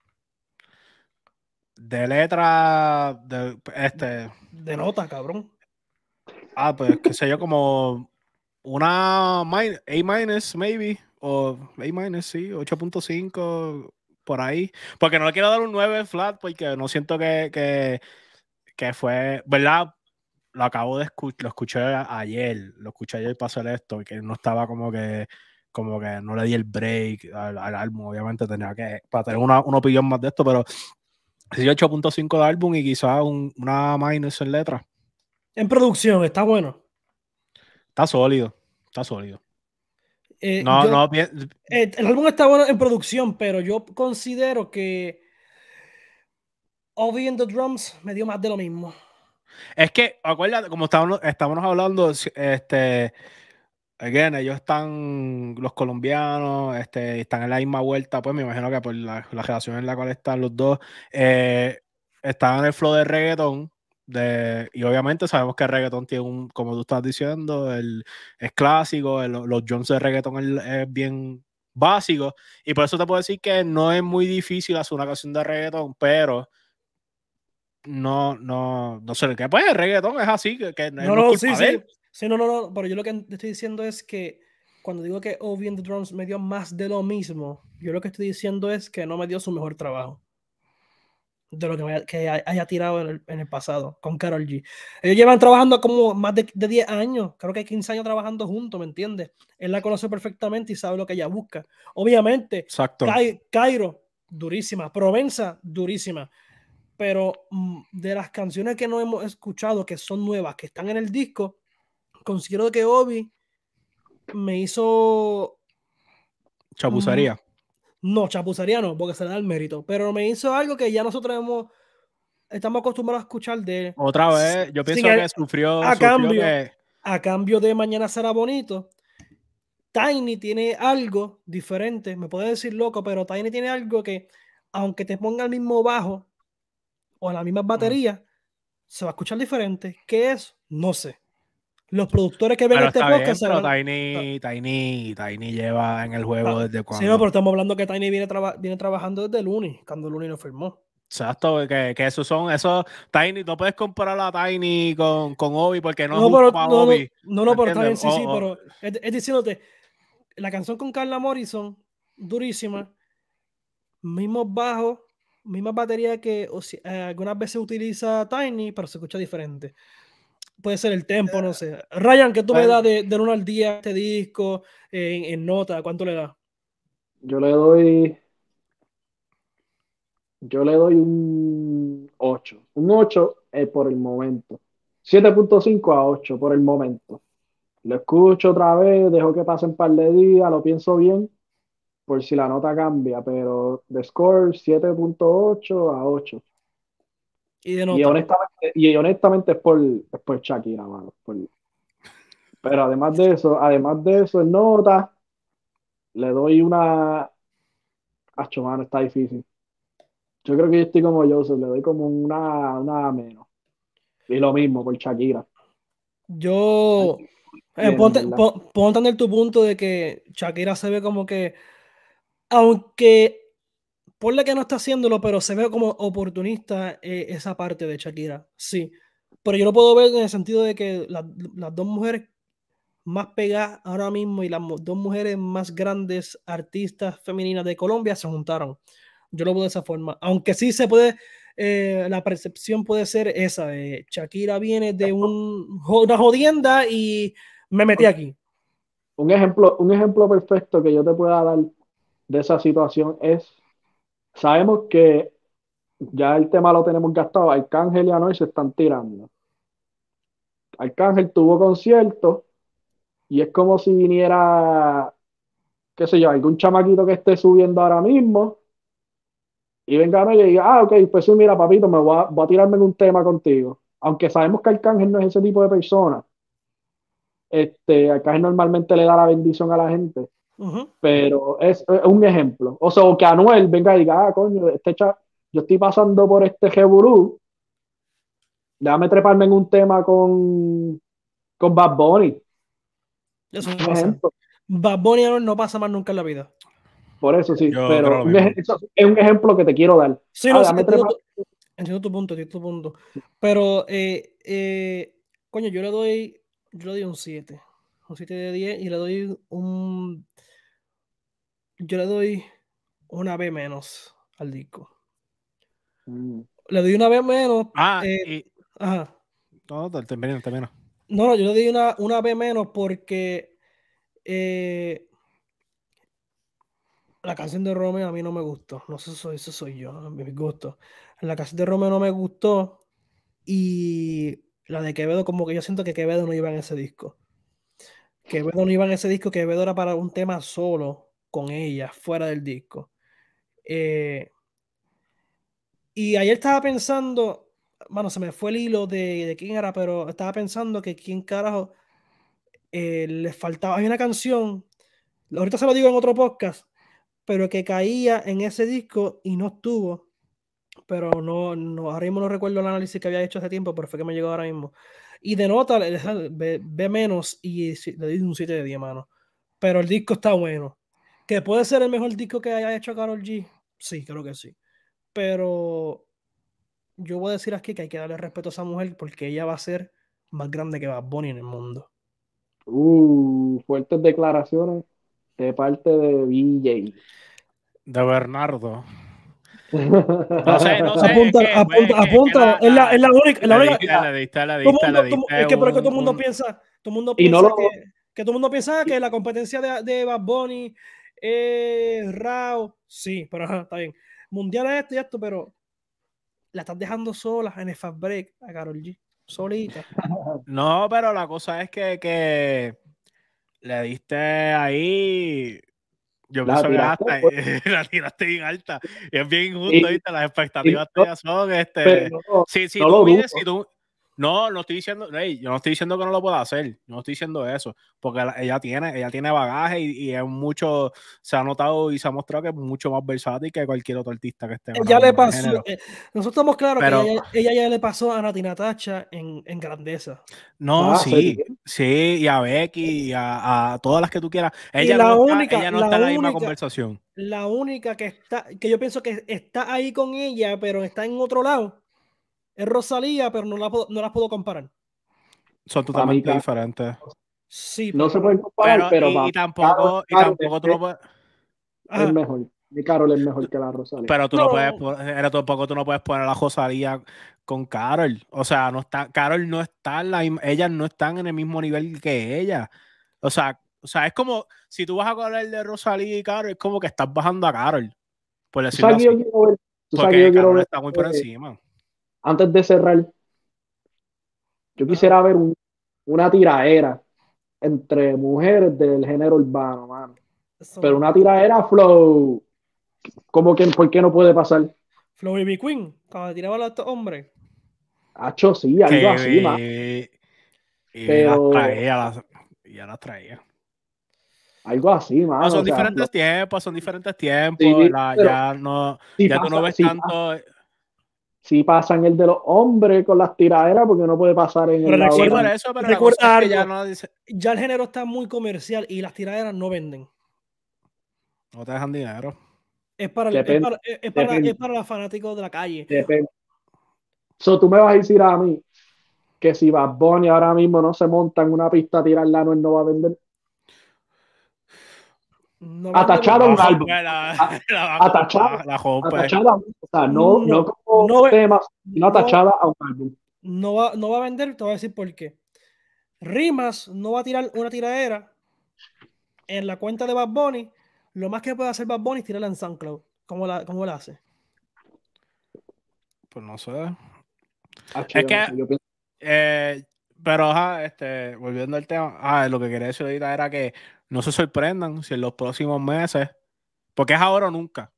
De letra, de este. De nota, cabrón. Ah, pues qué sé yo, como una A minus, maybe, o A sí, 8.5, por ahí. Porque no le quiero dar un 9 flat, porque no siento que, fue, ¿verdad? Lo acabo de escuchar, lo escuché ayer, lo escuché ayer pasó esto, que no estaba como que como que no le di el break al, álbum, obviamente tenía que, para tener una, opinión más de esto, pero 8.5 de álbum y quizás una minus en letra. En producción, está bueno. Está sólido, está sólido. Eh, no, no, eh, el álbum está bueno en producción, pero yo considero que Ovi and the Drums me dio más de lo mismo. Es que, acuérdate, como estábamos hablando, este, ellos están, los colombianos, este, están en la misma vuelta, pues me imagino que por la, relación en la cual están los dos, eh, están en el flow de reggaetón, de, y obviamente sabemos que el reggaetón tiene un, como tú estás diciendo, el, es clásico, los Jones de reggaetón es, bien básico, y por eso te puedo decir que no es muy difícil hacer una canción de reggaetón, pero no, no, no sé, que pues el reggaetón es así, que, no, es culpa Sí, no, no, no, pero yo lo que estoy diciendo es que cuando digo que Ovi and the Drums me dio más de lo mismo, yo lo que estoy diciendo es que no me dio su mejor trabajo de lo que, haya tirado en el, pasado con Carol G. Ellos llevan trabajando como más de, 10 años, creo que hay 15 años trabajando juntos, ¿me entiendes? Él la conoce perfectamente y sabe lo que ella busca. Obviamente, Cairo, durísima, Provenza, durísima, pero mm, de las canciones que no hemos escuchado, que son nuevas, que están en el disco, considero que Obi me hizo. Chapuzaría. No, chapuzaría no, porque se le da el mérito. Pero me hizo algo que ya nosotros hemos. Estamos acostumbrados a escuchar de Otra vez, yo pienso que sufrió. A cambio. A cambio de Mañana será bonito. Tiny tiene algo diferente. Me puede decir loco, pero Tiny tiene algo que, aunque te ponga el mismo bajo o la misma batería, se va a escuchar diferente. ¿Qué es? No sé. Los productores que ven este podcast Tiny, Tiny, Tiny lleva en el juego ah, desde cuando. Sí, no, pero estamos hablando que Tiny viene, viene trabajando desde Looney, cuando Looney lo firmó. Exacto, que, esos son, esos Tiny, no puedes comparar a Tiny con, Obi porque no, no es no, Obi. No, no, pero sí, sí, pero es, diciéndote, la canción con Carla Morrison, durísima, mismos bajos, misma batería que eh, algunas veces utiliza Tiny, pero se escucha diferente puede ser el tempo, no eh, sé. Ryan, ¿qué tú me das de, uno al día este disco en, nota? ¿Cuánto le das? Yo le doy. Yo le doy un 8. Un 8 es por el momento. 7.5 a 8 por el momento. Lo escucho otra vez, dejo que pasen un par de días, lo pienso bien, por si la nota cambia, pero de score 7.8 a 8. Y, honestamente, es por, es por Shakira, mano. Pero además de eso, además de eso, en nota, le doy una. Acho, mano, está difícil. Yo creo que yo estoy como yo. le doy como una, una menos. Y lo mismo por Shakira. Yo. Eh, ponte, en tu punto de que Shakira se ve como que. Aunque Ponle que no está haciéndolo, pero se ve como oportunista eh, esa parte de Shakira, sí. Pero yo lo puedo ver en el sentido de que las dos mujeres más pegadas ahora mismo y las dos mujeres más grandes artistas femeninas de Colombia se juntaron. Yo lo veo de esa forma. Aunque sí se puede, eh, la percepción puede ser esa. de Shakira viene de un, una jodienda y me metí aquí. Un ejemplo, un ejemplo perfecto que yo te pueda dar de esa situación es Sabemos que ya el tema lo tenemos gastado. Arcángel y Anoy se están tirando. Arcángel tuvo concierto y es como si viniera, qué sé yo, algún chamaquito que esté subiendo ahora mismo y venga a y diga, ah, ok, pues sí, mira, papito, me voy a, tirarme en un tema contigo. Aunque sabemos que Arcángel no es ese tipo de persona. Este, Arcángel normalmente le da la bendición a la gente. Pero es, un ejemplo. O sea, que Anuel venga y diga, ah, coño, este yo estoy pasando por este Jeburú. Déjame treparme en un tema con, con Bad Bunny. Eso no pasa. Bad Bunny no pasa más nunca en la vida. Por eso sí, pero es un ejemplo que te quiero dar. Sí, ah, no, sí, entiendo, tu, punto, entiendo tu punto. Pero, eh, eh, coño, yo le doy, yo le doy un 7. Un 7 de 10 y le doy un yo le doy una B menos al disco. Mm. Le doy una B menos. Ah, No, No, yo le doy una, una B menos porque eh, la canción de Romeo a mí no me gustó. No sé, eso, eso soy yo, a mi gustó, La canción de Romeo no me gustó y la de Quevedo, como que yo siento que Quevedo no iba en ese disco. Quevedo no iba en ese disco, Quevedo era para un tema solo con ella fuera del disco. Eh, y ayer estaba pensando, bueno, se me fue el hilo de, quién era, pero estaba pensando que quién carajo eh, le faltaba. Hay una canción, ahorita se lo digo en otro podcast, pero que caía en ese disco y no estuvo. Pero no, no ahora mismo no recuerdo el análisis que había hecho hace tiempo, pero fue que me llegó ahora mismo. Y de nota, ve, menos y le di un 7 de 10, mano. Pero el disco está bueno. Que puede ser el mejor disco que haya hecho Carol G. Sí, creo que sí. Pero yo voy a decir aquí que hay que darle respeto a esa mujer porque ella va a ser más grande que Bad Bunny en el mundo. Uh, fuertes declaraciones de parte de BJ. De Bernardo. (laughs) No sé, no sé. Apunta, es pues, apunta, apunta. Es la, única. Es que por todo el mundo piensa. que, todo el mundo piensa que la competencia de, de Bad Bunny eh, Rao, sí, pero está bien. Mundial es esto y esto, pero la estás dejando sola en el fast break a Carol G. Solita. (laughs) No, pero la cosa es que, que le diste ahí. Yo la pienso que la, tiraste pues. (laughs) bien alta. Y es bien injusto, Las expectativas tuyas son. Este, sí si, tú mides, tú, no, no estoy diciendo, yo no estoy diciendo que no lo pueda hacer, no estoy diciendo eso, porque ella tiene, ella tiene bagaje y, es mucho, se ha notado y se ha mostrado que es mucho más versátil que cualquier otro artista que esté. Ya le pasó, eh, nosotros estamos claros que ella, ya le pasó a Nati Natacha en, grandeza. No, ah, sí, sí, y a Becky, y a, todas las que tú quieras. Ella la no, única, está, no está en la misma conversación. La única que está, que yo pienso que está ahí con ella, pero está en otro lado, es Rosalía, pero no, la, no las puedo comparar. Son totalmente diferentes. Sí, no se pueden comparar, pero, y, tampoco, tú lo puedes. Es mejor. Y Carol es mejor que la Rosalía. Pero tú no, puedes, eh, tampoco tú no puedes poner a la Rosalía con Carol. O sea, no está, Carol no está, la, ellas no están en el mismo nivel que ella. O sea, o sea, es como si tú vas a el de Rosalía y Carol, es como que estás bajando a Carol. Por Porque Carol está muy por encima antes de cerrar, yo ah. quisiera ver un, una tiraera entre mujeres del género urbano, mano. Pero una tiraera flow, como que, ¿por qué no puede pasar? Flow y mi Queen, cuando tiraba a estos hombres. Hacho, sí, algo así, más traía, ya las traía. Algo así, ah, mano. son, diferentes tiempos, son diferentes tiempos, ya no, ya tú no ves tanto, si pasan el de los hombres con las tiraderas, porque no puede pasar en el. Sí, eso, ya, no ya, el género está muy comercial y las tiraderas no venden. No te dejan dinero. Es para, los fanáticos de la calle. So, tú me vas a decir a mí que si Bad Bunny ahora mismo no se monta en una pista a tirarla, no, él no va a vender. No atachada a un álbum. Atachada. Pues. O sea, no, no, no, atachada a un álbum. No va, no va a vender, te voy a decir por qué. Rimas no va a tirar una tiradera en la cuenta de Bad Bunny. Lo más que puede hacer Bad Bunny es tirarla en SoundCloud. ¿Cómo la, cómo la hace? Pues no sé. Ah, es que, eh, pero, ajá, este, volviendo al tema, ah, lo que quería decir ahorita era que no se sorprendan si en los próximos meses, porque es ahora o nunca.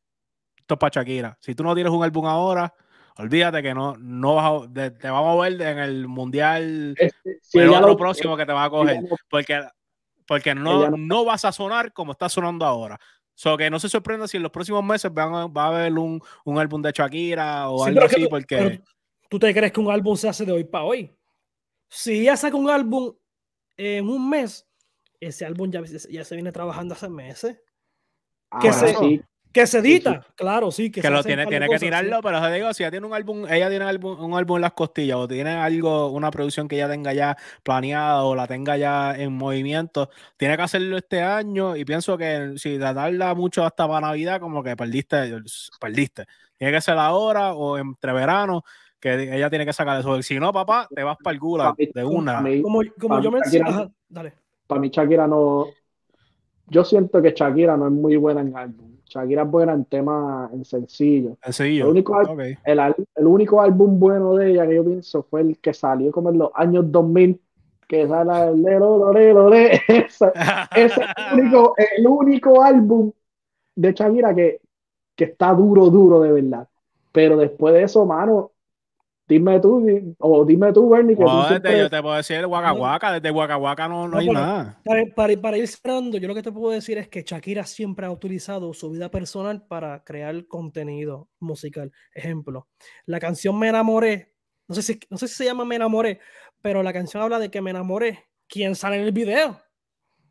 Esto es para Shakira. Si tú no tienes un álbum ahora, olvídate que no, no vas te, vamos a ver en el mundial este, el próximo que te va a coger. Porque, porque no, no, vas a sonar como está sonando ahora. Solo que no se sorprenda si en los próximos meses va a haber un, álbum de Shakira o algo así, porque. ¿Tú te crees que un álbum se hace de hoy para hoy? Si ya saca un álbum en un mes, ese álbum ya, ya se viene trabajando hace meses. que, se, que se edita, claro, sí. Que, lo tiene, que tirarlo, pero te digo, si ella tiene un álbum, ella tiene un álbum, en las costillas, o tiene algo, una producción que ella tenga ya planeada o la tenga ya en movimiento, tiene que hacerlo este año y pienso que si tarda mucho hasta para Navidad, como que perdiste, perdiste. Tiene que ser ahora o entre verano que ella tiene que sacar eso. Si no, papá, te vas para el culo de una. Como, como yo me dale para mí Shakira no, yo siento que Shakira no es muy buena en álbum. Shakira es buena en tema en sencillo. El único, el, único álbum bueno de ella que yo pienso fue el que salió como en los años 2000, que sale el de Lore, Lore. Ese es el único, el único álbum de Shakira que, que está duro, duro de verdad. Pero después de eso, mano, dime tú, o dime tú, Bernie. yo te puedo decir Waka. desde Waka no, no, hay nada. Para, ir cerrando, yo lo que te puedo decir es que Shakira siempre ha utilizado su vida personal para crear contenido musical. Ejemplo, la canción Me enamoré, no sé si, no sé se llama Me enamoré, pero la canción habla de que me enamoré. ¿Quién sale en el video?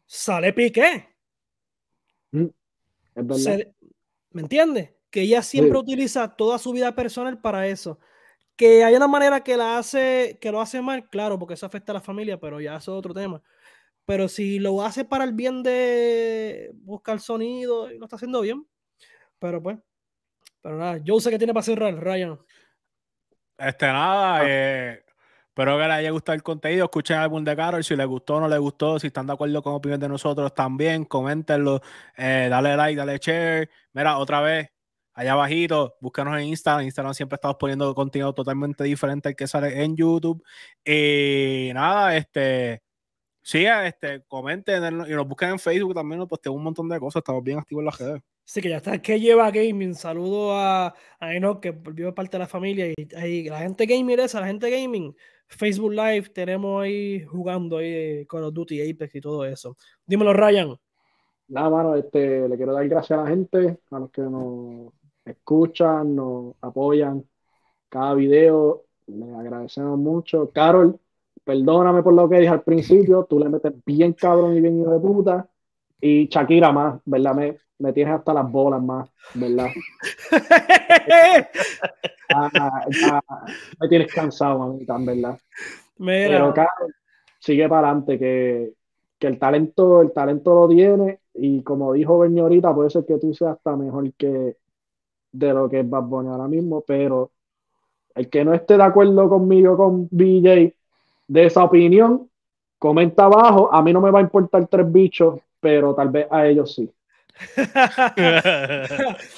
Sale Piqué. Mm, ¿Me entiendes? Que ella siempre utiliza toda su vida personal para eso. Que hay una manera que la hace, que lo hace mal, claro, porque eso afecta a la familia, pero ya eso es otro tema. Pero si lo hace para el bien de buscar sonido, y lo está haciendo bien. Pero pues, pero nada, yo sé que tiene para cerrar, Ryan. Este, nada, ah. eh, espero que les haya gustado el contenido. Escuchen el álbum de Carol, si les gustó o no le gustó, si están de acuerdo con opinión de nosotros también, coméntenlo, eh, dale like, dale share. Mira, otra vez, allá abajito, búscanos en Instagram. En Instagram siempre estamos poniendo contenido totalmente diferente al que sale en YouTube. Y eh, nada, este, sí este, comenten y nos busquen en Facebook también, nos postean un montón de cosas, estamos bien activos en la redes. Sí, que ya está, que lleva Gaming. Saludo a, a Enoch, que volvió parte de la familia. Y, la gente Gaming esa, la gente Gaming. Facebook Live, tenemos ahí jugando ahí eh, con los Duty, Apex y todo eso. Dímelo, Ryan. Nada, mano, este, le quiero dar gracias a la gente, a los que nos escuchan, nos apoyan cada video. le agradecemos mucho. Carol, perdóname por lo que dije al principio. Tú le metes bien cabrón y bien hijo de puta. Y Shakira más, ¿verdad? Me, tienes hasta las bolas más, ¿verdad? (laughs) Ah, me tienes cansado, mamita, ¿verdad? Pero Carol, sigue para adelante, que, el talento, el talento lo tiene, y como dijo Berni ahorita, puede ser que tú seas hasta mejor que, de lo que es Bad ahora mismo, pero el que no esté de acuerdo conmigo, con BJ, de esa opinión, comenta abajo. A mí no me va a importar tres bichos, pero tal vez a ellos sí. (laughs)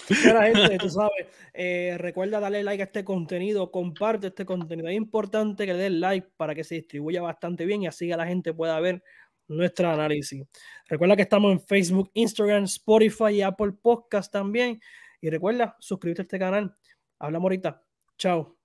gente, sabes, eh, recuerda darle like a este contenido, comparte este contenido. Es importante que le den like para que se distribuya bastante bien y así que la gente pueda ver nuestro análisis. Recuerda que estamos en Facebook, Instagram, Spotify y Apple Podcast también. Y recuerda suscribirte a este canal. Hablamos ahorita. Chao.